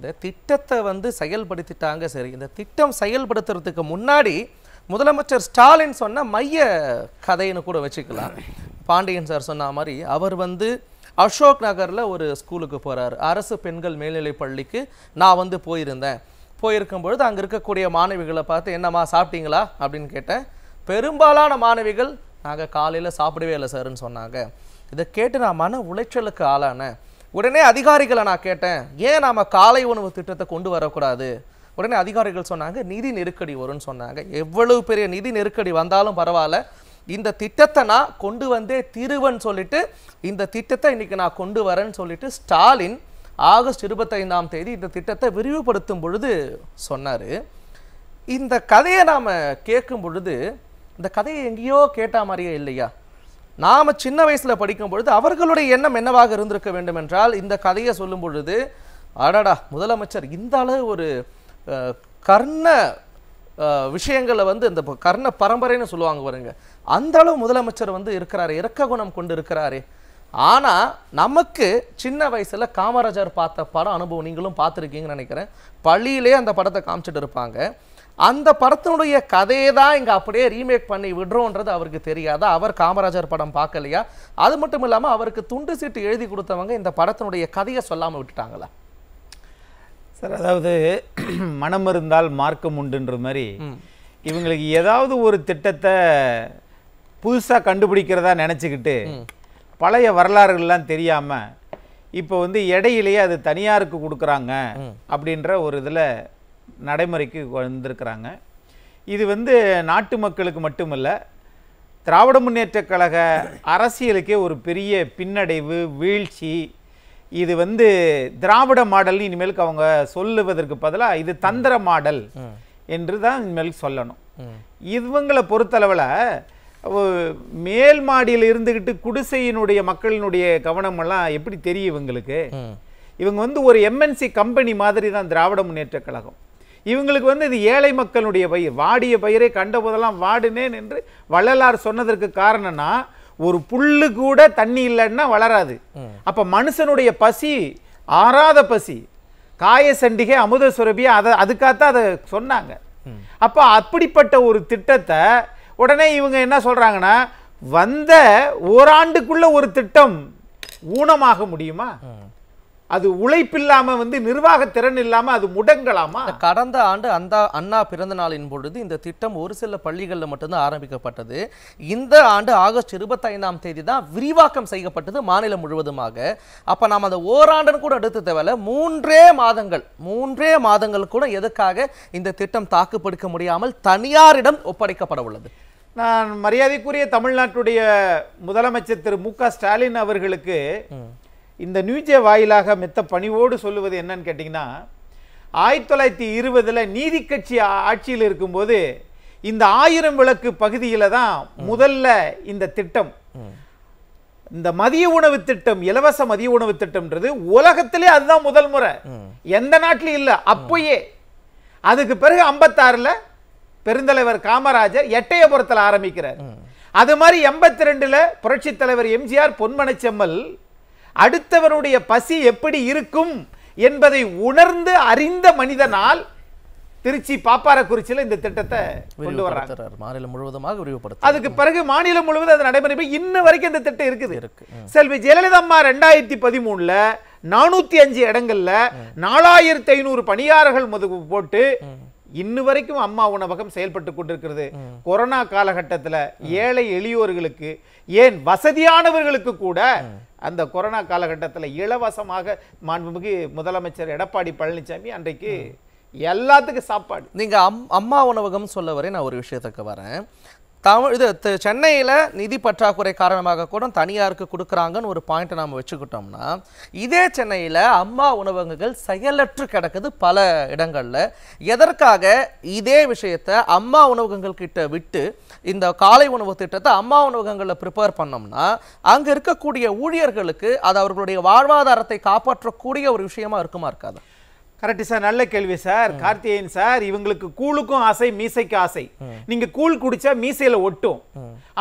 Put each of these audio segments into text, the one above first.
இந்த திட்டத்தை வந்து செயல்படுத்திட்டாங்க சரி இந்த திட்டம் செயல்படுத்துறதுக்கு முன்னாடி முதலமைச்சர் ஸ்டாலின் சொன்ன மைய கதைன்னு கூட வச்சுக்கலாம் பாண்டியன் சார் சொன்ன மாதிரி அவர் வந்து அசோக் நகரில் ஒரு ஸ்கூலுக்கு போகிறார் அரசு பெண்கள் மேல்நிலைப் பள்ளிக்கு நான் வந்து போயிருந்தேன் போயிருக்கும் பொழுது அங்கே இருக்கக்கூடிய மாணவிகளை பார்த்து என்னம்மா சாப்பிட்டீங்களா அப்படின்னு கேட்டேன் பெரும்பாலான மாணவிகள் நாங்கள் காலையில் சாப்பிடவே இல்லை சார்ன்னு சொன்னாங்க இதை கேட்டு நான் மன உளைச்சலுக்கு ஆளானேன் உடனே அதிகாரிகளை நான் கேட்டேன் ஏன் நாம் காலை உணவு திட்டத்தை கொண்டு வரக்கூடாது உடனே அதிகாரிகள் சொன்னாங்க நிதி நெருக்கடி வரும்னு சொன்னாங்க எவ்வளவு பெரிய நிதி நெருக்கடி வந்தாலும் பரவாயில்ல இந்த திட்டத்தை நான் கொண்டு வந்தே தீருவன் சொல்லிட்டு இந்த திட்டத்தை இன்னைக்கு நான் கொண்டு வரேன்னு சொல்லிட்டு ஸ்டாலின் ஆகஸ்ட் இருபத்தைந்தாம் தேதி இந்த திட்டத்தை விரிவுபடுத்தும் பொழுது சொன்னார் இந்த கதையை நாம் கேட்கும் பொழுது இந்த கதையை எங்கேயோ கேட்ட மாதிரியே இல்லையா நாம் சின்ன வயசில் படிக்கும் பொழுது அவர்களுடைய எண்ணம் என்னவாக இருந்திருக்க வேண்டும் என்றால் இந்த கதையை சொல்லும் பொழுது அடடா முதலமைச்சர் இந்த அளவு ஒரு கர்ண விஷயங்களில் வந்து இந்த கர்ண பரம்பரைன்னு சொல்லுவாங்க பாருங்க அந்த அளவு முதலமைச்சர் வந்து இருக்கிறாரு இறக்க குணம் கொண்டு இருக்கிறாரு ஆனால் நமக்கு சின்ன வயசில் காமராஜர் பார்த்த படம் அனுபவம் நீங்களும் பார்த்துருக்கீங்கன்னு நினைக்கிறேன் பள்ளியிலே அந்த படத்தை காமிச்சிட்டு இருப்பாங்க அந்த படத்தினுடைய கதையை தான் இங்கே அப்படியே ரீமேக் பண்ணி விடுறோன்றது அவருக்கு தெரியாது அவர் காமராஜர் படம் பார்க்கலையா அது மட்டும் இல்லாமல் அவருக்கு துண்டு சீட்டு எழுதி கொடுத்தவங்க இந்த படத்தினுடைய கதையை சொல்லாமல் விட்டுட்டாங்களா சார் அதாவது மனம் இருந்தால் மார்க்கம் உண்டுன்ற மாதிரி இவங்களுக்கு ஏதாவது ஒரு திட்டத்தை புதுசாக கண்டுபிடிக்கிறதா நினச்சிக்கிட்டு பழைய வரலாறுகள்லாம் தெரியாமல் இப்போ வந்து இடையிலேயே அது தனியாருக்கு கொடுக்குறாங்க அப்படின்ற ஒரு இதில் நடைமுறைக்கு வந்திருக்கிறாங்க இது வந்து நாட்டு மக்களுக்கு மட்டுமல்ல திராவிட முன்னேற்ற கழக அரசியலுக்கே ஒரு பெரிய பின்னடைவு வீழ்ச்சி இது வந்து திராவிட மாடல் இனிமேலுக்கு அவங்க சொல்லுவதற்கு பதிலாக இது தந்திர மாடல் என்று தான் இனிமேல் சொல்லணும் இவங்களை பொறுத்தளவில் மேல் மாடியில் இருந்துக்கிட்டு குடிசையினுடைய மக்களினுடைய கவனமெல்லாம் எப்படி தெரியும் இவங்களுக்கு இவங்க வந்து ஒரு எம்என்சி கம்பெனி மாதிரி தான் திராவிட முன்னேற்ற கழகம் இவங்களுக்கு வந்து இது ஏழை மக்களுடைய பயிர் வாடிய பயிரை கண்ட போதெல்லாம் வாடினேன் என்று வள்ளலார் சொன்னதற்கு காரணம்னா ஒரு புல்லு கூட தண்ணி இல்லைன்னா வளராது அப்போ மனுஷனுடைய பசி ஆறாத பசி காய சண்டிகை அமுத சுரபி அதை அதுக்காகத்தான் அதை சொன்னாங்க அப்போ அப்படிப்பட்ட ஒரு திட்டத்தை உடனே இவங்க என்ன சொல்கிறாங்கன்னா வந்த ஓராண்டுக்குள்ள ஒரு திட்டம் ஊனமாக முடியுமா அது உழைப்பில்லாம வந்து நிர்வாக திறன் இல்லாம அது முடங்கலாமா கடந்த ஆண்டு அந்த அண்ணா பிறந்த நாளின் பொழுது இந்த திட்டம் ஒரு சில பள்ளிகளில் மட்டும்தான் ஆரம்பிக்கப்பட்டது இந்த ஆண்டு ஆகஸ்ட் இருபத்தைந்தாம் தேதி தான் விரிவாக்கம் செய்யப்பட்டது மாநிலம் முழுவதுமாக அப்ப நாம் அந்த ஓராண்டுன்னு கூட எடுத்து தேவையில்ல மூன்றே மாதங்கள் மூன்றே மாதங்கள் கூட எதுக்காக இந்த திட்டம் தாக்குப்படுக்க முடியாமல் தனியாரிடம் ஒப்படைக்கப்பட உள்ளது நான் மரியாதைக்குரிய தமிழ்நாட்டுடைய முதலமைச்சர் திரு மு க ஸ்டாலின் அவர்களுக்கு இந்த நியூஜே வாயிலாக மெத்த பணிவோடு சொல்லுவது என்னன்னு கேட்டிங்கன்னா ஆயிரத்தி தொள்ளாயிரத்தி இருபதில் நீதி கட்சி ஆட்சியில் இருக்கும்போது இந்த ஆயிரம் விளக்கு பகுதியில் தான் முதல்ல இந்த திட்டம் இந்த மதிய உணவு திட்டம் இலவச மதிய உணவு திட்டம்ன்றது உலகத்திலே அதுதான் முதல் முறை எந்த நாட்டிலும் இல்லை அப்பயே அதுக்கு பிறகு ஐம்பத்தாறில் பெருந்தலைவர் காமராஜர் எட்டயபுரத்தில் ஆரம்பிக்கிறார் அது மாதிரி எண்பத்தி ரெண்டில் புரட்சி தலைவர் எம்ஜிஆர் பொன்மனச்செம்மல் அடுத்தவனுடைய பசி எப்படி இருக்கும் என்பதை உணர்ந்து அறிந்த மனிதனால் திருச்சி பாப்பாரக்குறிச்சியில் இந்த திட்டத்தை கொண்டு மாநிலம் முழுவதுமாக விரிவுபடுத்த அதுக்கு பிறகு மாநிலம் முழுவதும் அது நடைமுறை இன்ன வரைக்கும் இந்த திட்டம் இருக்குது இருக்கு செல்வி ஜெயலலிதா அம்மா ரெண்டாயிரத்தி பதிமூணுல நானூத்தி அஞ்சு இடங்கள்ல நாலாயிரத்தி ஐநூறு பணியாளர்கள் போட்டு இன்னு வரைக்கும் அம்மா உணவகம் செயல்பட்டு கொண்டிருக்கிறது கொரோனா காலகட்டத்தில் ஏழை எளியோர்களுக்கு ஏன் வசதியானவர்களுக்கு கூட அந்த கொரோனா காலகட்டத்தில் இலவசமாக மாண்புமிகு முதலமைச்சர் எடப்பாடி பழனிசாமி அன்றைக்கு எல்லாத்துக்கும் சாப்பாடு நீங்கள் அம் அம்மா உணவகம் சொல்ல வரேன் நான் ஒரு விஷயத்துக்கு வரேன் தமிழ் இது சென்னையில் நிதி பற்றாக்குறை காரணமாக கூட தனியாருக்கு கொடுக்குறாங்கன்னு ஒரு பாயிண்ட்டை நாம் வச்சுக்கிட்டோம்னா இதே சென்னையில் அம்மா உணவகங்கள் செயலற்று கிடக்குது பல இடங்களில் எதற்காக இதே விஷயத்தை அம்மா உணவகங்கள் கிட்ட விட்டு இந்த காலை உணவு திட்டத்தை அம்மா உணவகங்களில் ப்ரிப்பேர் பண்ணோம்னா அங்கே இருக்கக்கூடிய ஊழியர்களுக்கு அது அவர்களுடைய வாழ்வாதாரத்தை காப்பாற்றக்கூடிய ஒரு விஷயமா இருக்குமா இருக்காது கரெக்ட் சார் நல்ல கேள்வி சார் கார்த்திகேயன் சார் இவங்களுக்கு கூழுக்கும் ஆசை மீசைக்கு ஆசை நீங்க கூழ் குடிச்சா மீசையில ஒட்டும்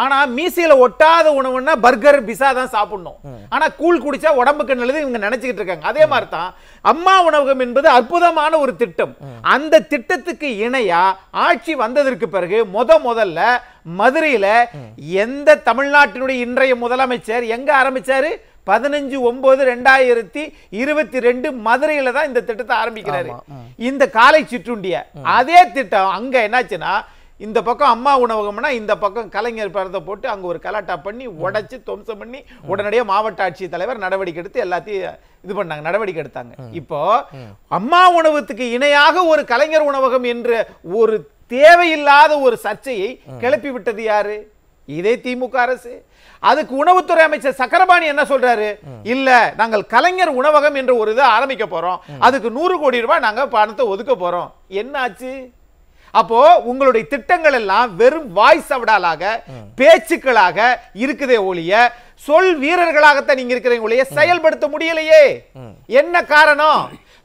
ஆனா மீசையில ஒட்டாத உணவுன்னா பர்கர் பிசா தான் சாப்பிடணும் ஆனா கூழ் குடிச்சா உடம்புக்கு நல்லது இவங்க நினைச்சுக்கிட்டு இருக்காங்க அதே மாதிரி தான் அம்மா உணவகம் என்பது அற்புதமான ஒரு திட்டம் அந்த திட்டத்துக்கு இணையா ஆட்சி வந்ததற்கு பிறகு முத முதல்ல மதுரையில எந்த தமிழ்நாட்டினுடைய இன்றைய முதலமைச்சர் எங்க ஆரம்பிச்சாரு பதினஞ்சு ஒன்பது ரெண்டாயிரத்தி இருபத்தி ரெண்டு மதுரையில தான் இந்த திட்டத்தை ஆரம்பிக்கிறாரு இந்த காலை சிற்றுண்டிய அதே திட்டம் அங்க என்னாச்சுன்னா இந்த பக்கம் அம்மா உணவகம்னா இந்த பக்கம் கலைஞர் படத்தை போட்டு அங்கே ஒரு கலாட்டா பண்ணி உடச்சி துவம்சம் பண்ணி உடனடியாக மாவட்ட ஆட்சித் தலைவர் நடவடிக்கை எடுத்து எல்லாத்தையும் இது பண்ணாங்க நடவடிக்கை எடுத்தாங்க இப்போ அம்மா உணவத்துக்கு இணையாக ஒரு கலைஞர் உணவகம் என்ற ஒரு தேவையில்லாத ஒரு சர்ச்சையை கிளப்பி விட்டது யாரு இதே திமுக அரசு அதுக்கு உணவுத்துறை அமைச்சர் சக்கரபாணி என்ன சொல்றாரு இல்ல நாங்கள் கலைஞர் உணவகம் என்ற ஒரு இதை ஆரம்பிக்க போறோம் அதுக்கு நூறு கோடி ரூபாய் நாங்க பணத்தை ஒதுக்க போறோம் என்னாச்சு அப்போ உங்களுடைய திட்டங்கள் எல்லாம் வெறும் வாய்ஸ் அவடாலாக பேச்சுக்களாக இருக்குதே ஒழிய சொல் வீரர்களாகத்தான் நீங்க இருக்கிறீங்க ஒழிய செயல்படுத்த முடியலையே என்ன காரணம்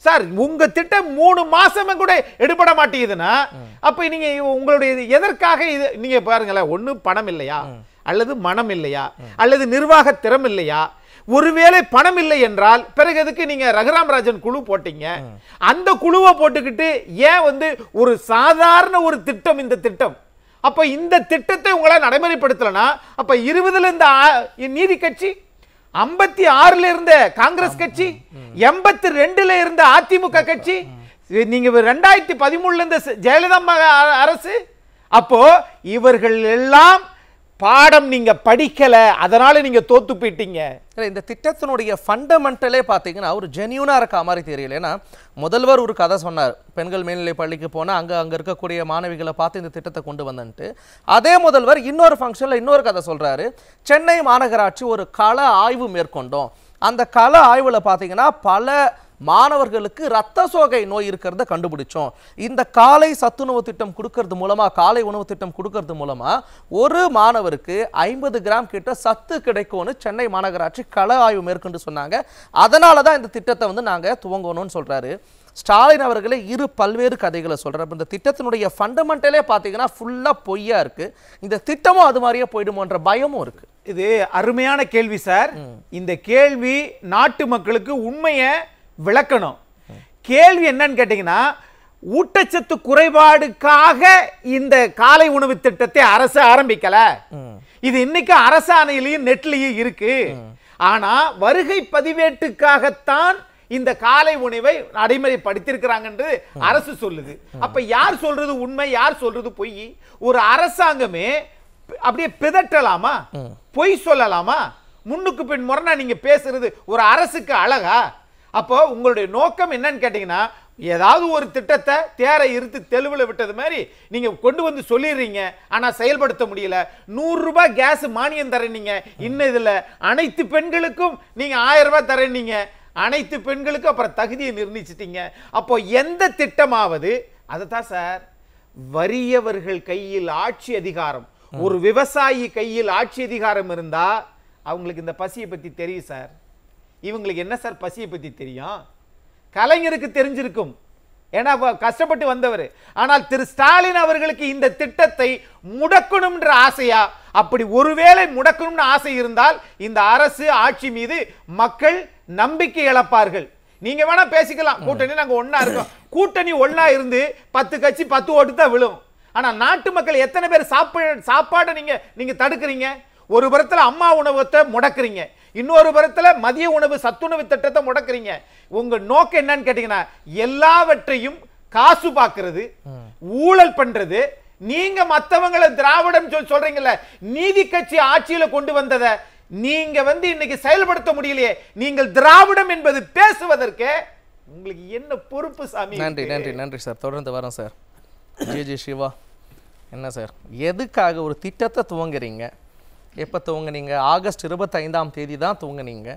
சார் உங்க திட்டம் மூணு மாசமே கூட எடுபட மாட்டேங்குதுன்னா அப்ப நீங்க உங்களுடைய எதற்காக இது நீங்க பாருங்களேன் ஒண்ணு பணம் இல்லையா அல்லது மனம் இல்லையா அல்லது நிர்வாக திறம் இல்லையா ஒருவேளை பணம் இல்லை என்றால் பிறகு எதுக்கு நீங்க ரகுராம் ராஜன் குழு போட்டீங்க அந்த குழுவை போட்டுக்கிட்டு ஏன் வந்து ஒரு சாதாரண ஒரு திட்டம் இந்த திட்டம் அப்ப இந்த திட்டத்தை உங்களால் நடைமுறைப்படுத்தலைன்னா அப்ப இருபதுல இந்த நீதி கட்சி ஐம்பத்தி ஆறுல இருந்த காங்கிரஸ் கட்சி எண்பத்தி ரெண்டுல இருந்த அதிமுக கட்சி நீங்க ரெண்டாயிரத்தி பதிமூணுல இருந்த ஜெயலலிதா அரசு அப்போ இவர்கள் எல்லாம் பாடம் நீங்க படிக்கல அதனால நீங்க தோத்து போயிட்டீங்க இந்த திட்டத்தினுடைய ஃபண்டமெண்டலே பார்த்தீங்கன்னா ஒரு ஜென்யூனாக இருக்க மாதிரி தெரியல ஏன்னா முதல்வர் ஒரு கதை சொன்னார் பெண்கள் மேல்நிலை பள்ளிக்கு போனால் அங்கே அங்கே இருக்கக்கூடிய மாணவிகளை பார்த்து இந்த திட்டத்தை கொண்டு வந்தன்ட்டு அதே முதல்வர் இன்னொரு ஃபங்க்ஷனில் இன்னொரு கதை சொல்கிறாரு சென்னை மாநகராட்சி ஒரு கள ஆய்வு மேற்கொண்டோம் அந்த கள ஆய்வில் பார்த்தீங்கன்னா பல மாணவர்களுக்கு ரத்த சோகை நோய் இருக்கிறத கண்டுபிடிச்சோம் இந்த காலை சத்துணவு திட்டம் கொடுக்கறது மூலமாக காலை உணவு திட்டம் கொடுக்கறது மூலமாக ஒரு மாணவருக்கு ஐம்பது கிராம் கிட்ட சத்து கிடைக்கும்னு சென்னை மாநகராட்சி கள ஆய்வு மேற்கொண்டு சொன்னாங்க அதனால தான் இந்த திட்டத்தை வந்து நாங்கள் துவங்கணும்னு சொல்கிறாரு ஸ்டாலின் அவர்களே இரு பல்வேறு கதைகளை சொல்கிறார் இந்த திட்டத்தினுடைய ஃபண்டமெண்டலே பார்த்தீங்கன்னா ஃபுல்லாக பொய்யாக இருக்குது இந்த திட்டமும் அது மாதிரியே போயிடுமோன்ற பயமும் இருக்குது இது அருமையான கேள்வி சார் இந்த கேள்வி நாட்டு மக்களுக்கு உண்மையை விளக்கணும் கேள்வி என்னன்னு கேட்டிங்கன்னா ஊட்டச்சத்து குறைபாடுக்காக இந்த காலை உணவு திட்டத்தை அரசு ஆரம்பிக்கல இது இன்னைக்கு அரசாணையிலையும் நெட்லையும் இருக்கு ஆனா வருகை பதிவேட்டுக்காகத்தான் இந்த காலை உணவை நடைமுறைப்படுத்திருக்கிறாங்க என்று அரசு சொல்லுது அப்ப யார் சொல்றது உண்மை யார் சொல்றது பொய் ஒரு அரசாங்கமே அப்படியே பிதட்டலாமா பொய் சொல்லலாமா முன்னுக்கு பின் முரணா நீங்க பேசுறது ஒரு அரசுக்கு அழகா அப்போ உங்களுடைய நோக்கம் என்னன்னு கேட்டிங்கன்னா ஏதாவது ஒரு திட்டத்தை தேரை இருத்து தெளிவில் விட்டது மாதிரி நீங்கள் கொண்டு வந்து சொல்லிடுறீங்க ஆனால் செயல்படுத்த முடியல நூறுரூபா கேஸ் மானியம் தரணிங்க இன்னும் இதில் அனைத்து பெண்களுக்கும் நீங்கள் ஆயிரம் ரூபாய் தரணிங்க அனைத்து பெண்களுக்கும் அப்புறம் தகுதியை நிர்ணயிச்சிட்டிங்க அப்போ எந்த திட்டமாவது அதை தான் சார் வறியவர்கள் கையில் ஆட்சி அதிகாரம் ஒரு விவசாயி கையில் ஆட்சி அதிகாரம் இருந்தால் அவங்களுக்கு இந்த பசியை பற்றி தெரியும் சார் இவங்களுக்கு என்ன சார் பசியை பற்றி தெரியும் கலைஞருக்கு தெரிஞ்சிருக்கும் ஏன்னா கஷ்டப்பட்டு வந்தவர் ஆனால் திரு ஸ்டாலின் அவர்களுக்கு இந்த திட்டத்தை முடக்கணும்ன்ற ஆசையா அப்படி ஒருவேளை முடக்கணும்னு ஆசை இருந்தால் இந்த அரசு ஆட்சி மீது மக்கள் நம்பிக்கை இழப்பார்கள் நீங்க வேணா பேசிக்கலாம் கூட்டணி நாங்கள் ஒன்னா இருக்கோம் கூட்டணி ஒன்னா இருந்து பத்து கட்சி பத்து ஓட்டு தான் விழும் ஆனால் நாட்டு மக்கள் எத்தனை பேர் சாப்பிட சாப்பாடை நீங்க நீங்க தடுக்கிறீங்க ஒரு புறத்தில் அம்மா உணவகத்தை முடக்குறீங்க இன்னொரு புறத்தில் மதிய உணவு சத்துணவு திட்டத்தை முடக்கிறீங்க உங்க நோக்கம் என்னன்னு கேட்டீங்கன்னா எல்லாவற்றையும் காசு பார்க்கறது ஊழல் பண்றது நீங்க மற்றவங்களை திராவிடம் சொல்லி சொல்றீங்கல்ல நீதி கட்சி ஆட்சியில கொண்டு வந்ததை நீங்க வந்து இன்னைக்கு செயல்படுத்த முடியலையே நீங்கள் திராவிடம் என்பது பேசுவதற்கு உங்களுக்கு என்ன பொறுப்பு சாமி நன்றி நன்றி நன்றி சார் தொடர்ந்து வரோம் சார் ஜே ஜே சிவா என்ன சார் எதுக்காக ஒரு திட்டத்தை துவங்குறீங்க எப்போ துவங்கினீங்க ஆகஸ்ட் இருபத்தைந்தாம் தேதி தான் துவங்கினீங்க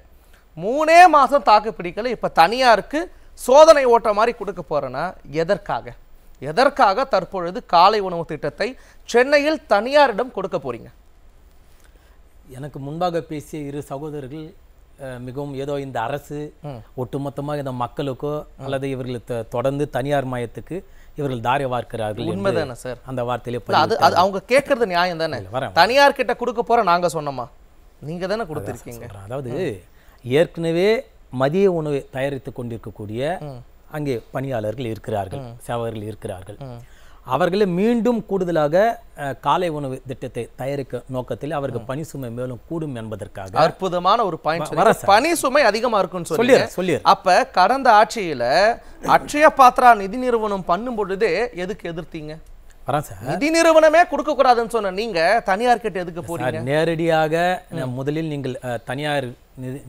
மூணே மாதம் தாக்கு பிடிக்கலை இப்போ தனியாருக்கு சோதனை ஓட்ட மாதிரி கொடுக்க போகிறேன்னா எதற்காக எதற்காக தற்பொழுது காலை உணவு திட்டத்தை சென்னையில் தனியாரிடம் கொடுக்க போகிறீங்க எனக்கு முன்பாக பேசிய இரு சகோதரர்கள் மிகவும் ஏதோ இந்த அரசு ஒட்டுமொத்தமாக இந்த மக்களுக்கோ அல்லது இவர்களுக்கு தொடர்ந்து தனியார் மையத்துக்கு இவர்கள் தாரை வார்க்கிறார்கள் உண்மைதானே சார் அந்த வார்த்தையிலே அது அது அவங்க கேட்கறது நியாயம் தானே தனியார் கிட்ட கொடுக்க போற நாங்க சொன்னோமா நீங்க தானே கொடுத்துருக்கீங்க அதாவது ஏற்கனவே மதிய உணவை தயாரித்து கொண்டிருக்கக்கூடிய அங்கே பணியாளர்கள் இருக்கிறார்கள் சேவகர்கள் இருக்கிறார்கள் அவர்களே மீண்டும் கூடுதலாக காலை உணவு திட்டத்தை தயாரிக்க நோக்கத்தில் அவருக்கு பணி சுமை மேலும் கூடும் என்பதற்காக அற்புதமான ஒரு பாயிண்ட் பணி சுமை அதிகமா இருக்கும்னு சொல்லி சொல்லி அப்ப கடந்த ஆட்சியில அட்சய பாத்ரா நிதி நிறுவனம் பண்ணும் பொழுது எதுக்கு எதிர்த்தீங்க நிதி நிறுவனமே கொடுக்க கூடாதுன்னு சொன்ன நீங்க தனியார் கிட்ட எதுக்கு போறீங்க நேரடியாக முதலில் நீங்கள் தனியார்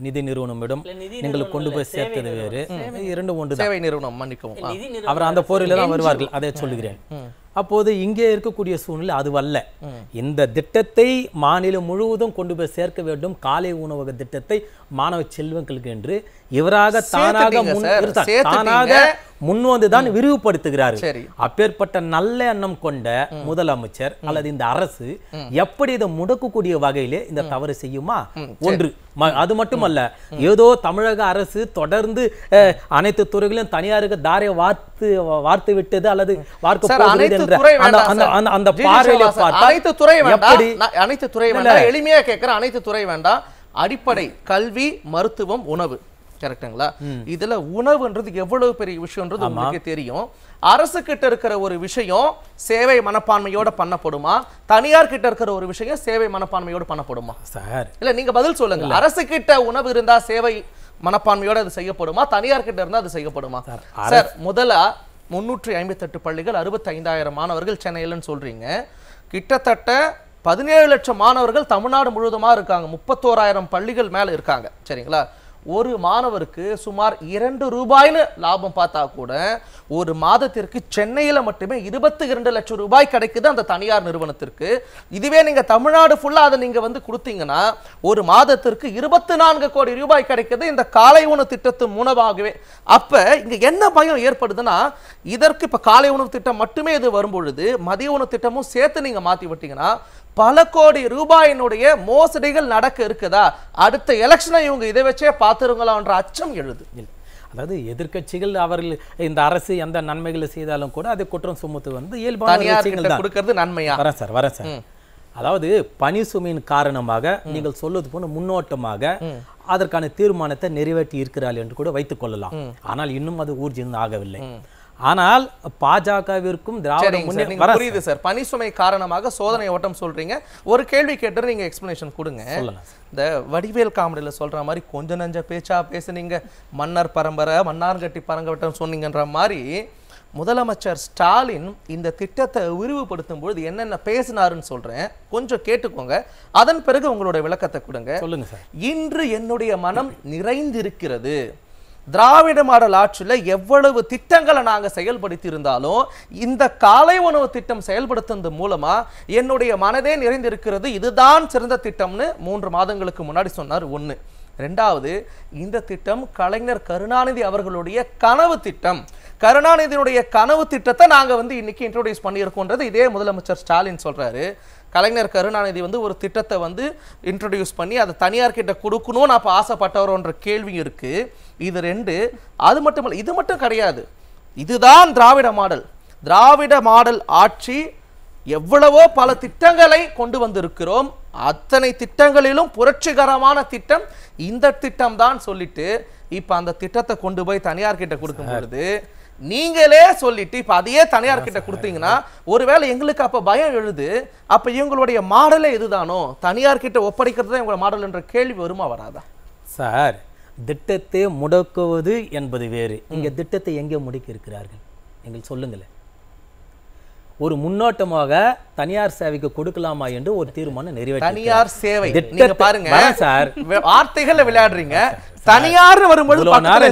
நிதி நிறுவனமிடம் நீங்கள் கொண்டு போய் சேர்த்தது வேறு இரண்டு ஒன்று சேவை நிறுவனம் மன்னிக்கவும் அவர் அந்த போரில தான் வருவார்கள் அதை சொல்லுகிறேன் அப்போது இங்கே இருக்கக்கூடிய சூழ்நிலை அதுவல்ல இந்த திட்டத்தை மாநிலம் முழுவதும் கொண்டு போய் சேர்க்க வேண்டும் காலை உணவக திட்டத்தை மாணவ செல்வங்களுக்கு என்று இவராக தானாக தானாக முன் வந்துதான் விரிவுபடுத்துகிறார்கள் அப்பேற்பட்ட நல்ல எண்ணம் கொண்ட முதலமைச்சர் அல்லது இந்த அரசு எப்படி இதை முடக்கக்கூடிய வகையிலே இந்த தவறு செய்யுமா ஒன்று அது மட்டுமல்ல ஏதோ தமிழக அரசு தொடர்ந்து அனைத்து துறைகளிலும் தனியாருக்கு தாரை வார்த்து வார்த்து விட்டது அல்லது அந்த பார்வையில அனைத்து துறை அனைத்து துறை எளிமையா கேட்கிற அனைத்து துறை வேண்டாம் அடிப்படை கல்வி மருத்துவம் உணவு கரெக்டுங்களா இதுல உணவுன்றது எவ்வளவு பெரிய விஷயம்ன்றது உங்களுக்கு தெரியும் அரசு கிட்ட இருக்கிற ஒரு விஷயம் சேவை மனப்பான்மையோட பண்ணப்படுமா தனியார் கிட்ட இருக்கிற ஒரு விஷயம் சேவை மனப்பான்மையோட பண்ணப்படுமா சார் இல்ல நீங்க பதில் சொல்லுங்க அரசு கிட்ட உணவு இருந்தா சேவை மனப்பான்மையோட அது செய்யப்படுமா தனியார் கிட்ட இருந்தா அது செய்யப்படுமா சார் முதல்ல முன்னூற்றி ஐம்பத்தெட்டு பள்ளிகள் அறுபத்தைந்தாயிரம் மாணவர்கள் சென்னையிலன்னு சொல்றீங்க கிட்டத்தட்ட பதினேழு லட்சம் மாணவர்கள் தமிழ்நாடு முழுவதுமா இருக்காங்க முப்பத்தோராயிரம் பள்ளிகள் மேல இருக்காங்க சரிங்களா ஒரு மாணவருக்கு சுமார் இரண்டு ரூபாய்னு லாபம் பார்த்தா கூட ஒரு மாதத்திற்கு சென்னையில் மட்டுமே இருபத்தி இரண்டு லட்சம் ரூபாய் கிடைக்குது அந்த தனியார் நிறுவனத்திற்கு இதுவே நீங்கள் தமிழ்நாடு ஃபுல்லாக அதை நீங்கள் வந்து கொடுத்தீங்கன்னா ஒரு மாதத்திற்கு இருபத்தி நான்கு கோடி ரூபாய் கிடைக்குது இந்த காலை உணவு திட்டத்தின் மூலமாகவே அப்போ இங்கே என்ன பயம் ஏற்படுதுன்னா இதற்கு இப்போ காலை உணவு திட்டம் மட்டுமே இது வரும்பொழுது மதிய உணவு திட்டமும் சேர்த்து நீங்கள் மாற்றி விட்டீங்கன்னா பல கோடி ரூபாயினுடைய மோசடிகள் நடக்க இருக்குதா அடுத்த எலெக்ஷனை இவங்க இதை வச்சே பார்த்துருங்களான்ற அச்சம் எழுது அதாவது எதிர்கட்சிகள் அவர்கள் இந்த அரசு எந்த நன்மைகளை செய்தாலும் கூட அதை குற்றம் சுமத்து வந்து கொடுக்கறது நன்மையா வரேன் சார் வரேன் சார் அதாவது பனி சுமையின் காரணமாக நீங்கள் சொல்வது போன முன்னோட்டமாக அதற்கான தீர்மானத்தை நிறைவேற்றி இருக்கிறாள் என்று கூட வைத்துக் கொள்ளலாம் ஆனால் இன்னும் அது ஊர்ஜிதம் ஆகவில்லை ஆனால் பாஜகவிற்கும் புரியுது சார் பணிசுமை காரணமாக சோதனை ஓட்டம் சொல்றீங்க ஒரு கேள்வி கேட்டு நீங்க எக்ஸ்பிளேஷன் கொடுங்க இந்த வடிவேல் காமெடியில சொல்ற மாதிரி கொஞ்ச நஞ்ச பேச்சா பேசுனீங்க மன்னர் பரம்பரை மன்னார்கட்டி பரங்கவட்டம் சொன்னீங்கன்ற மாதிரி முதலமைச்சர் ஸ்டாலின் இந்த திட்டத்தை விரிவுபடுத்தும் பொழுது என்னென்ன பேசினாருன்னு சொல்றேன் கொஞ்சம் கேட்டுக்கோங்க அதன் பிறகு உங்களோட விளக்கத்தை கொடுங்க சொல்லுங்க சார் இன்று என்னுடைய மனம் நிறைந்திருக்கிறது திராவிட மாடல் ஆட்சியில் எவ்வளவு திட்டங்களை நாங்கள் செயல்படுத்தி இருந்தாலும் இந்த காலை உணவு திட்டம் செயல்படுத்துறது மூலமாக என்னுடைய மனதே நிறைந்திருக்கிறது இதுதான் சிறந்த திட்டம்னு மூன்று மாதங்களுக்கு முன்னாடி சொன்னார் ஒன்று ரெண்டாவது இந்த திட்டம் கலைஞர் கருணாநிதி அவர்களுடைய கனவு திட்டம் கருணாநிதியினுடைய கனவு திட்டத்தை நாங்கள் வந்து இன்னைக்கு இன்ட்ரோடியூஸ் பண்ணியிருக்கோன்றது இதே முதலமைச்சர் ஸ்டாலின் சொல்கிறாரு கலைஞர் கருணாநிதி வந்து ஒரு திட்டத்தை வந்து இன்ட்ரடியூஸ் பண்ணி அதை தனியார் கிட்ட கொடுக்கணும்னு அப்போ ஆசைப்பட்டவரோன்ற கேள்வி இருக்குது இது ரெண்டு அது மட்டும் இல்லை இது மட்டும் கிடையாது இதுதான் திராவிட மாடல் திராவிட மாடல் ஆட்சி எவ்வளவோ பல திட்டங்களை கொண்டு வந்திருக்கிறோம் அத்தனை திட்டங்களிலும் புரட்சிகரமான திட்டம் இந்த திட்டம் தான் சொல்லிட்டு இப்போ அந்த திட்டத்தை கொண்டு போய் தனியார் கிட்ட கொடுக்கும் பொழுது நீங்களே சொல்லிட்டு இப்போ அதையே தனியார் கிட்ட கொடுத்தீங்கன்னா ஒருவேளை எங்களுக்கு அப்போ பயம் எழுது அப்போ இவங்களுடைய மாடலே இதுதானோ தனியார் கிட்ட ஒப்படைக்கிறது தான் இவங்களோட மாடல் என்ற கேள்வி வருமா வராதா சார் திட்டத்தை முடக்குவது என்பது வேறு இங்க திட்டத்தை எங்கே முடிக்க இருக்கிறார்கள் எங்கள் சொல்லுங்களேன் ஒரு முன்னோட்டமாக தனியார் சேவைக்கு கொடுக்கலாமா என்று ஒரு தீர்மானம் நிறைவேற்ற தனியார் சேவை பாருங்க சார் வார்த்தைகள்ல விளையாடுறீங்க தனியார் வரும்போது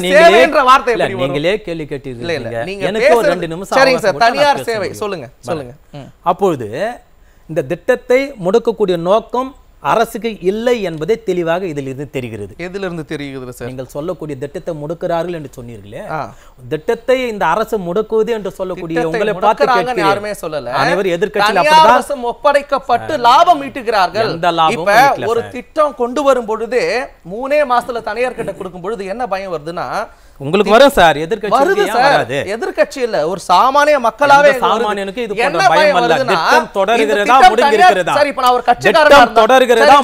நீங்களே வார்த்தை நீங்களே கேள்வி கேட்டீங்க எனக்கு ஒரு ரெண்டு நிமிஷம் சார் தனியார் சேவை சொல்லுங்க சொல்லுங்க அப்பொழுது இந்த திட்டத்தை முடக்கக்கூடிய நோக்கம் அரசுக்கு இல்லை என்பதே தெளிவாக இருந்து தெரிகிறது எதிலிருந்து தெரிகிறது சார் நீங்கள் சொல்லக்கூடிய திட்டத்தை முடுக்கிறார்கள் என்று சொன்னீர்களே திட்டத்தை இந்த அரசு முடக்குவது என்று சொல்லக்கூடிய உங்களை பார்த்து யாருமே சொல்லல அனைவர் எதிர்க்கட்சியில் அரசு ஒப்படைக்கப்பட்டு லாபம் ஈட்டுகிறார்கள் இந்த லாபம் ஒரு திட்டம் கொண்டு வரும் பொழுது மூணே மாசத்துல தனியார் கிட்ட கொடுக்கும் பொழுது என்ன பயம் வருதுன்னா உங்களுக்கு வரும் சார் எதிர்கட்சி எதிர்கட்சி இல்ல ஒரு சாமானிய மக்களாவே சாமானியனுக்கு இது போன்ற பயம் அல்ல திட்டம் தொடர்கிறதா நான் தொடர்கிறதா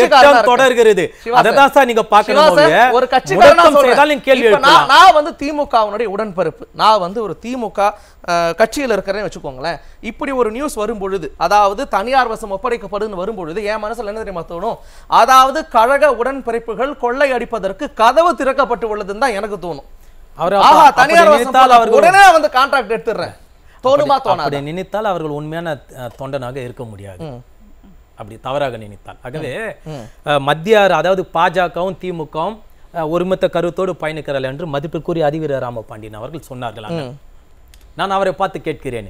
திட்டம் தொடர்கிறது தான் சார் நீங்க ஒரு கட்சிக்காரனா சொல்றதால கேள்வி நான் வந்து நான் வந்து ஒரு திமுக கட்சியில் இருக்கிறேன்னு வச்சுக்கோங்களேன் இப்படி ஒரு நியூஸ் வரும்பொழுது அதாவது தனியார் வசம் ஒப்படைக்கப்படுன்னு வரும்பொழுது என் மனசில் என்ன தெரியுமா தோணும் அதாவது கழக உடன்பிறப்புகள் கொள்ளை அடிப்பதற்கு கதவு திறக்கப்பட்டு உள்ளதுன்னு தான் எனக்கு எனக்கு தோணும் அவர் தனியார் நினைத்தால் அவர் உடனே வந்து கான்ட்ராக்ட் தோணுமா நினைத்தால் அவர்கள் உண்மையான தொண்டனாக இருக்க முடியாது அப்படி தவறாக நினைத்தால் ஆகவே மத்திய அதாவது பாஜகவும் திமுகவும் ஒருமித்த கருத்தோடு என்று மதிப்பிற்குரிய அவர்கள் நான் அவரை பார்த்து கேட்கிறேன்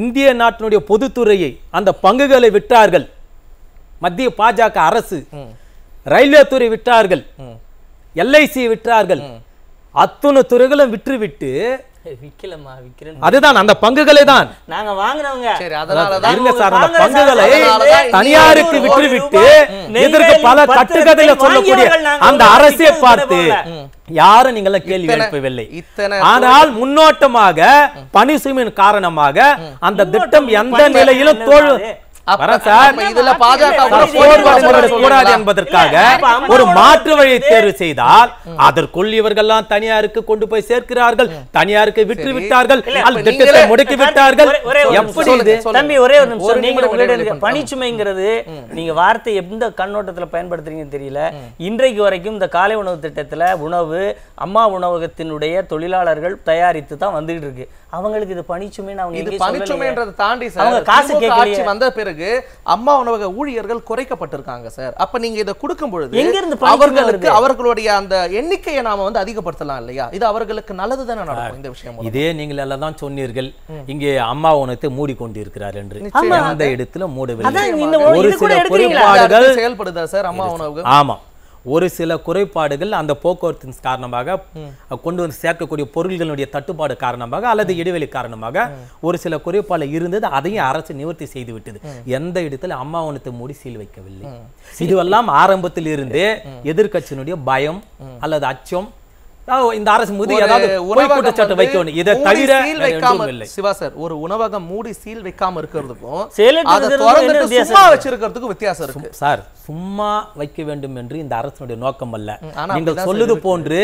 இந்திய நாட்டினுடைய பொதுத்துறையை அந்த பங்குகளை விட்டார்கள் மத்திய பாஜக அரசு ரயில்வே துறை விட்டார்கள் எல்ஐசி விற்றார்கள் அத்துணு துறைகளும் விற்றுவிட்டு அதுதான் அந்த பங்குகளை தான் நாங்க வாங்கினவங்க இருங்க சார் பங்குகளை தனியாருக்கு விட்டுவிட்டு பல கட்டுக்கதையில சொல்லக்கூடிய அந்த அரசை பார்த்து யாரும் நீங்கள கேள்வி எழுப்பவில்லை ஆனால் முன்னோட்டமாக பனிசுமின் காரணமாக அந்த திட்டம் எந்த நிலையிலும் தோல் என்பதற்காக ஒரு மாற்று வழியை தேர்வு செய்தால் அதற்குள் இவர்கள் தனியாருக்கு கொண்டு போய் சேர்க்கிறார்கள் தனியாருக்கு விற்று விட்டார்கள் திட்டத்தை முடக்கி விட்டார்கள் எப்படி ஒரே நீங்க பணிச்சுமைங்கிறது நீங்க வார்த்தை எந்த கண்ணோட்டத்துல பயன்படுத்துறீங்கன்னு தெரியல இன்றைக்கு வரைக்கும் இந்த காலை உணவு திட்டத்துல உணவு அம்மா உணவகத்தினுடைய தொழிலாளர்கள் தயாரித்து தான் வந்துகிட்டு இருக்கு அவங்களுக்கு இது பணிச்சுமைன்னு அவங்க இது பணிச்சுமைன்றதை தாண்டி சார் அவங்க காசு ஆட்சி வந்த பிறகு அம்மா உணவக ஊழியர்கள் குறைக்கப்பட்டிருக்காங்க சார் அப்ப நீங்க இதை கொடுக்கும் பொழுது எங்க இருந்து அவர்களுக்கு அவர்களுடைய அந்த எண்ணிக்கையை நாம வந்து அதிகப்படுத்தலாம் இல்லையா இது அவர்களுக்கு நல்லது தானே நடக்கும் இந்த விஷயம் இதே நீங்கள் எல்லாம் தான் சொன்னீர்கள் இங்கே அம்மா மூடி மூடிக்கொண்டிருக்கிறார் என்று அந்த இடத்துல மூடவில்லை ஒரு சில செயல்படுதா சார் அம்மா உணவு ஆமா ஒரு சில குறைபாடுகள் அந்த போக்குவரத்தின் காரணமாக கொண்டு வந்து சேர்க்கக்கூடிய பொருள்களுடைய தட்டுப்பாடு காரணமாக அல்லது இடைவெளி காரணமாக ஒரு சில குறைபாடு இருந்தது அதையும் அரசு நிவர்த்தி செய்து விட்டது எந்த இடத்துல அம்மாவனத்தை மூடி சீல் வைக்கவில்லை இதுவெல்லாம் ஆரம்பத்தில் இருந்தே எதிர்கட்சியினுடைய பயம் அல்லது அச்சம் இந்த அரசு மீது ஏதாவது குற்றச்சாட்டு வைக்கணும் இதை தவிர வைக்காம சிவா சார் ஒரு உணவகம் மூடி சீல் வைக்காம இருக்கிறதுக்கும் சும்மா வச்சிருக்கிறதுக்கும் வித்தியாசம் இருக்கு சார் சும்மா வைக்க வேண்டும் என்று இந்த அரசினுடைய நோக்கம் அல்ல நீங்கள் சொல்லுது போன்று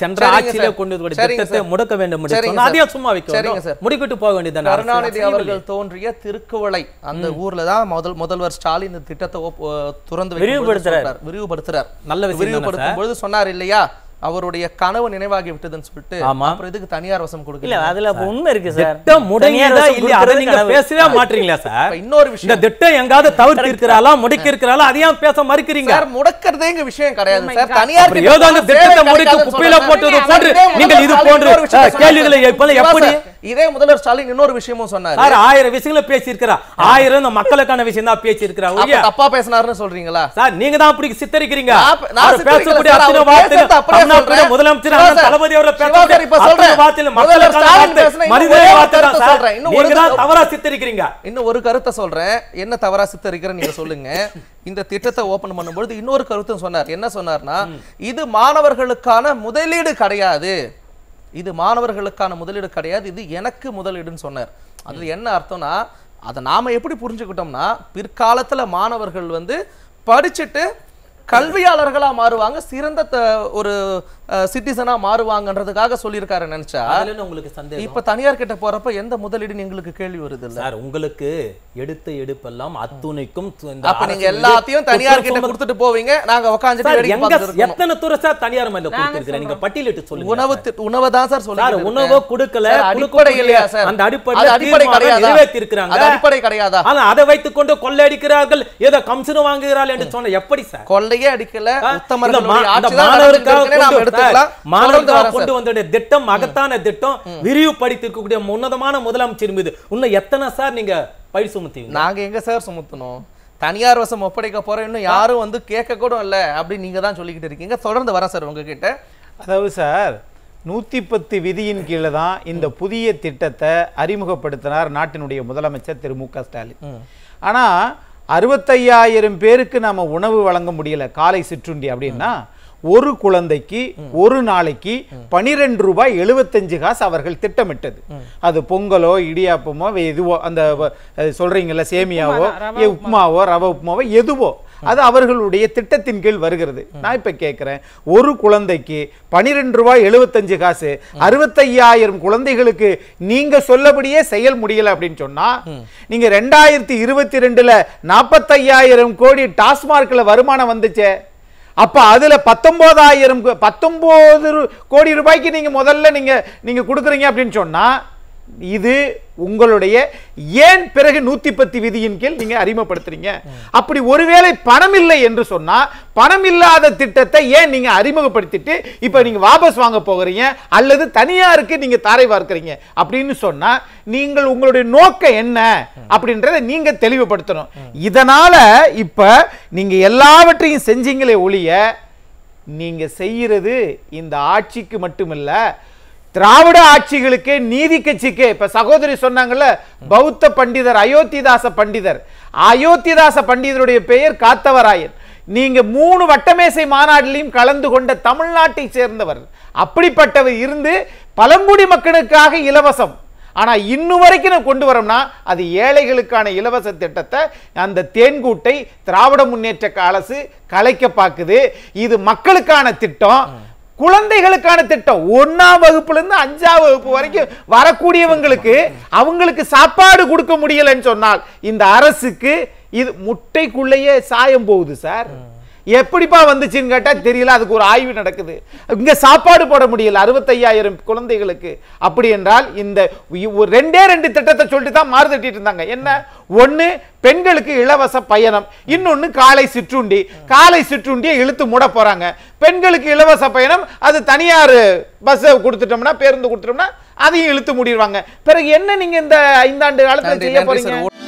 சென்ற ஆட்சியில கொண்டு திட்டத்தை முடக்க வேண்டும் அதையும் சும்மா வைக்க சார் முடிக்கிட்டு போக வேண்டியது கருணாநிதி அவர்கள் தோன்றிய திருக்குவளை அந்த ஊர்ல தான் முதல் முதல்வர் ஸ்டாலின் இந்த திட்டத்தை துறந்து விரிவுபடுத்துறார் விரிவுபடுத்துறார் நல்ல விரிவுபடுத்தும் பொழுது சொன்னார் இல்லையா அவருடைய கனவு நினைவாகி விட்டதுன்னு சொல்லிட்டு இதுக்கு தனியார் வசம் கொடுக்கல அதுல உண்மை இருக்கு சார் முடங்கியதா இல்ல அதை நீங்க பேசவே மாட்டீங்களா சார் இன்னொரு விஷயம் திட்டம் எங்காவது தவிர்த்து இருக்கிறாளா முடக்கி இருக்கிறாளா அதையும் பேச மறுக்கிறீங்க சார் முடக்கிறதே எங்க விஷயம் கிடையாது சார் தனியார் ஏதோ அந்த திட்டத்தை முடக்கி குப்பையில போட்டது போன்று நீங்கள் இது போன்ற கேள்விகளை எப்படி இதே முதல்வர் ஸ்டாலின் இன்னொரு விஷயமும் சொன்னாரு ஆயிரம் விஷயங்களை பேசியிருக்கிறார் ஆயிரம் இந்த மக்களுக்கான விஷயம் தான் பேசியிருக்கிறார் தப்பா பேசினாருன்னு சொல்றீங்களா சார் நீங்க தான் அப்படி சித்தரிக்கிறீங்க முதலமைச்சர் தளபதி தவறா சித்தரிக்கிறீங்க இன்னும் ஒரு கருத்தை சொல்றேன் என்ன தவறா சித்தரிக்கிற நீங்க சொல்லுங்க இந்த திட்டத்தை ஓபன் பண்ணும்போது இன்னொரு கருத்தும் சொன்னார் என்ன சொன்னார்னா இது மாணவர்களுக்கான முதலீடு கிடையாது இது மாணவர்களுக்கான முதலீடு கிடையாது இது எனக்கு முதலீடுன்னு சொன்னார் அது என்ன அர்த்தம்னா அதை நாம எப்படி புரிஞ்சுக்கிட்டோம்னா பிற்காலத்துல மாணவர்கள் வந்து படிச்சுட்டு கல்வியாளர்களாக மாறுவாங்க சிறந்த ஒரு சிட்டிசனா மாறுவாங்கன்றதுக்காக சொல்லியிருக்காரு நினைச்சா உங்களுக்கு சந்தேகம் இப்ப தனியார் கிட்ட போறப்ப எந்த முதலீடு எங்களுக்கு கேள்வி வருது இல்ல சார் உங்களுக்கு எடுத்த எடுப்பெல்லாம் அத்துணைக்கும் அப்ப நீங்க எல்லாத்தையும் தனியார் கிட்ட கொடுத்துட்டு போவீங்க நாங்க உட்காந்துட்டு எத்தனை துறை சார் தனியார் மேல கொடுத்துருக்கீங்க நீங்க பட்டியலிட்டு சொல்லுங்க உணவு உணவு தான் சார் சொல்லுங்க உணவு கொடுக்கல அடிப்படை இல்லையா சார் அந்த அடிப்படை அடிப்படை கிடையாது நிறைவேற்றி அடிப்படை கிடையாதா ஆனா அதை வைத்துக் கொண்டு அடிக்கிறார்கள் ஏதோ கம்சனம் வாங்குகிறாள் என்று சொன்ன எப்படி சார் கொள்ளையே அடிக்கல உத்தமர்கள் ஆட்சி தான் எடுத்து மாணவர்களால் கொண்டு வந்த திட்டம் மகத்தான திட்டம் விரிவுபடுத்தி இருக்கக்கூடிய முதலமைச்சர் மீது இன்னும் எத்தனை சார் நீங்க பயிர் சுமத்தீங்க நாங்க எங்க சார் சுமத்தணும் தனியார் வசம் ஒப்படைக்க போறோம் இன்னும் யாரும் வந்து கேட்க கூட இல்ல அப்படி நீங்க தான் சொல்லிக்கிட்டு இருக்கீங்க தொடர்ந்து வரேன் சார் உங்ககிட்ட அதாவது சார் நூற்றி பத்து விதியின் கீழே தான் இந்த புதிய திட்டத்தை அறிமுகப்படுத்தினார் நாட்டினுடைய முதலமைச்சர் திரு மு க ஸ்டாலின் ஆனால் அறுபத்தையாயிரம் பேருக்கு நம்ம உணவு வழங்க முடியல காலை சிற்றுண்டி அப்படின்னா ஒரு குழந்தைக்கு ஒரு நாளைக்கு பனிரெண்டு ரூபாய் எழுபத்தஞ்சு காசு அவர்கள் திட்டமிட்டது அது பொங்கலோ இடியாப்பமோ எதுவோ அந்த சொல்றீங்கல்ல சேமியாவோ உப்புமாவோ ரவ உப்புமாவோ எதுவோ அது அவர்களுடைய திட்டத்தின் கீழ் வருகிறது நான் இப்ப கேட்கிறேன் ஒரு குழந்தைக்கு பனிரெண்டு ரூபாய் எழுபத்தஞ்சு காசு அறுபத்தையாயிரம் குழந்தைகளுக்கு நீங்க சொல்லபடியே செயல் முடியல அப்படின்னு சொன்னா நீங்க ரெண்டாயிரத்தி இருபத்தி ரெண்டுல நாற்பத்தையாயிரம் கோடி டாஸ்மார்க்ல வருமானம் வந்துச்சே அப்போ அதில் பத்தொம்போதாயிரம் பத்தொம்போது கோடி ரூபாய்க்கு நீங்கள் முதல்ல நீங்கள் நீங்கள் கொடுக்குறீங்க அப்படின்னு சொன்னால் இது உங்களுடைய ஏன் பிறகு நூத்தி பத்து விதியின் கீழ் நீங்க அறிமுகப்படுத்துறீங்க அப்படி ஒருவேளை பணம் இல்லை என்று சொன்னா பணம் இல்லாத திட்டத்தை ஏன் நீங்க அறிமுகப்படுத்திட்டு இப்ப நீங்க வாபஸ் வாங்க போகிறீங்க அல்லது தனியாருக்கு நீங்க தாரை பார்க்கறீங்க அப்படின்னு சொன்னா நீங்கள் உங்களுடைய நோக்கம் என்ன அப்படின்றத நீங்க தெளிவுபடுத்தணும் இதனால இப்ப நீங்க எல்லாவற்றையும் செஞ்சீங்களே ஒழிய நீங்க செய்யறது இந்த ஆட்சிக்கு மட்டுமில்லை திராவிட ஆட்சிகளுக்கே நீதி கட்சிக்கே இப்ப சகோதரி சொன்னாங்கல்ல பௌத்த பண்டிதர் அயோத்திதாச பண்டிதர் அயோத்திதாச பண்டிதருடைய பெயர் காத்தவராயன் நீங்க மூணு வட்டமேசை மாநாட்டிலையும் கலந்து கொண்ட தமிழ்நாட்டை சேர்ந்தவர் அப்படிப்பட்டவர் இருந்து பழங்குடி மக்களுக்காக இலவசம் ஆனால் இன்னும் வரைக்கும் நான் கொண்டு வரோம்னா அது ஏழைகளுக்கான இலவச திட்டத்தை அந்த தேன்கூட்டை திராவிட முன்னேற்ற அரசு கலைக்க பார்க்குது இது மக்களுக்கான திட்டம் குழந்தைகளுக்கான திட்டம் ஒன்னாம் வகுப்புல இருந்து அஞ்சாம் வகுப்பு வரைக்கும் வரக்கூடியவங்களுக்கு அவங்களுக்கு சாப்பாடு கொடுக்க முடியலன்னு சொன்னால் இந்த அரசுக்கு இது முட்டைக்குள்ளேயே சாயம் போகுது சார் எப்படிப்பா வந்துச்சுன்னு கேட்டால் தெரியல அதுக்கு ஒரு ஆய்வு நடக்குது இங்கே சாப்பாடு போட முடியல அறுபத்தையாயிரம் குழந்தைகளுக்கு அப்படி என்றால் இந்த ரெண்டே ரெண்டு திட்டத்தை சொல்லிட்டு தான் மாறு தட்டிட்டு இருந்தாங்க என்ன ஒன்று பெண்களுக்கு இலவச பயணம் இன்னொன்று காலை சிற்றுண்டி காலை சிற்றுண்டியை இழுத்து மூட போகிறாங்க பெண்களுக்கு இலவச பயணம் அது தனியார் பஸ்ஸை கொடுத்துட்டோம்னா பேருந்து கொடுத்துட்டோம்னா அதையும் இழுத்து மூடிடுவாங்க பிறகு என்ன நீங்கள் இந்த ஐந்தாண்டு காலத்தில் செய்ய போகிறீங்க